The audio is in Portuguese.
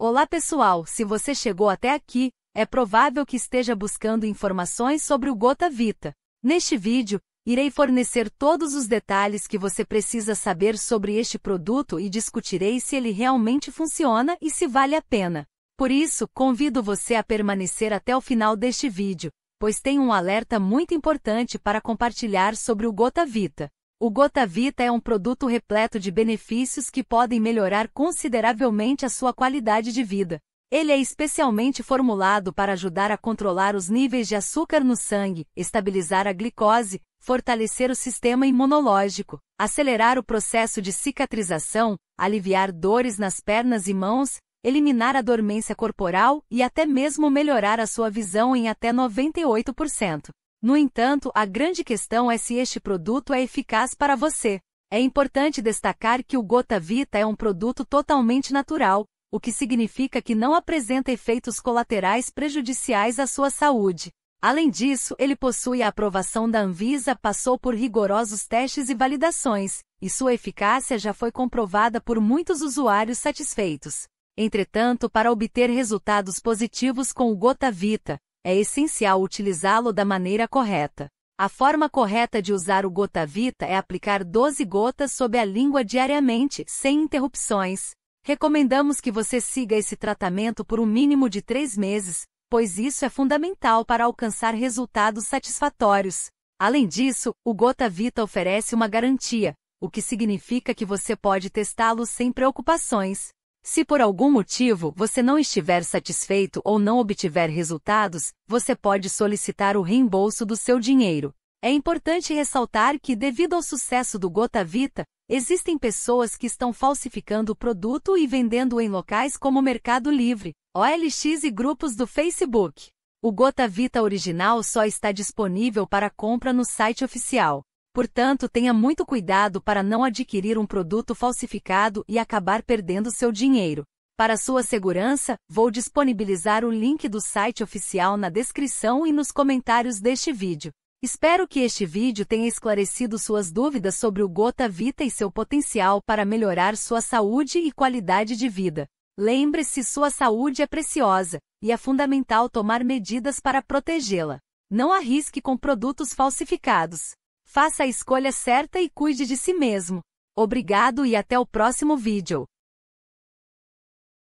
Olá pessoal, se você chegou até aqui, é provável que esteja buscando informações sobre o Gota Vita. Neste vídeo, irei fornecer todos os detalhes que você precisa saber sobre este produto e discutirei se ele realmente funciona e se vale a pena. Por isso, convido você a permanecer até o final deste vídeo, pois tem um alerta muito importante para compartilhar sobre o Gota Vita. O Gotavita é um produto repleto de benefícios que podem melhorar consideravelmente a sua qualidade de vida. Ele é especialmente formulado para ajudar a controlar os níveis de açúcar no sangue, estabilizar a glicose, fortalecer o sistema imunológico, acelerar o processo de cicatrização, aliviar dores nas pernas e mãos, eliminar a dormência corporal e até mesmo melhorar a sua visão em até 98%. No entanto, a grande questão é se este produto é eficaz para você. É importante destacar que o Gota Vita é um produto totalmente natural, o que significa que não apresenta efeitos colaterais prejudiciais à sua saúde. Além disso, ele possui a aprovação da Anvisa, passou por rigorosos testes e validações, e sua eficácia já foi comprovada por muitos usuários satisfeitos. Entretanto, para obter resultados positivos com o Gota Vita, é essencial utilizá-lo da maneira correta. A forma correta de usar o Gotavita é aplicar 12 gotas sob a língua diariamente, sem interrupções. Recomendamos que você siga esse tratamento por um mínimo de 3 meses, pois isso é fundamental para alcançar resultados satisfatórios. Além disso, o Gotavita oferece uma garantia, o que significa que você pode testá-lo sem preocupações. Se por algum motivo você não estiver satisfeito ou não obtiver resultados, você pode solicitar o reembolso do seu dinheiro. É importante ressaltar que, devido ao sucesso do Gota Vita, existem pessoas que estão falsificando o produto e vendendo em locais como Mercado Livre, OLX e grupos do Facebook. O Gota Vita original só está disponível para compra no site oficial. Portanto, tenha muito cuidado para não adquirir um produto falsificado e acabar perdendo seu dinheiro. Para sua segurança, vou disponibilizar o link do site oficial na descrição e nos comentários deste vídeo. Espero que este vídeo tenha esclarecido suas dúvidas sobre o Gota Vita e seu potencial para melhorar sua saúde e qualidade de vida. Lembre-se, sua saúde é preciosa e é fundamental tomar medidas para protegê-la. Não arrisque com produtos falsificados. Faça a escolha certa e cuide de si mesmo. Obrigado e até o próximo vídeo.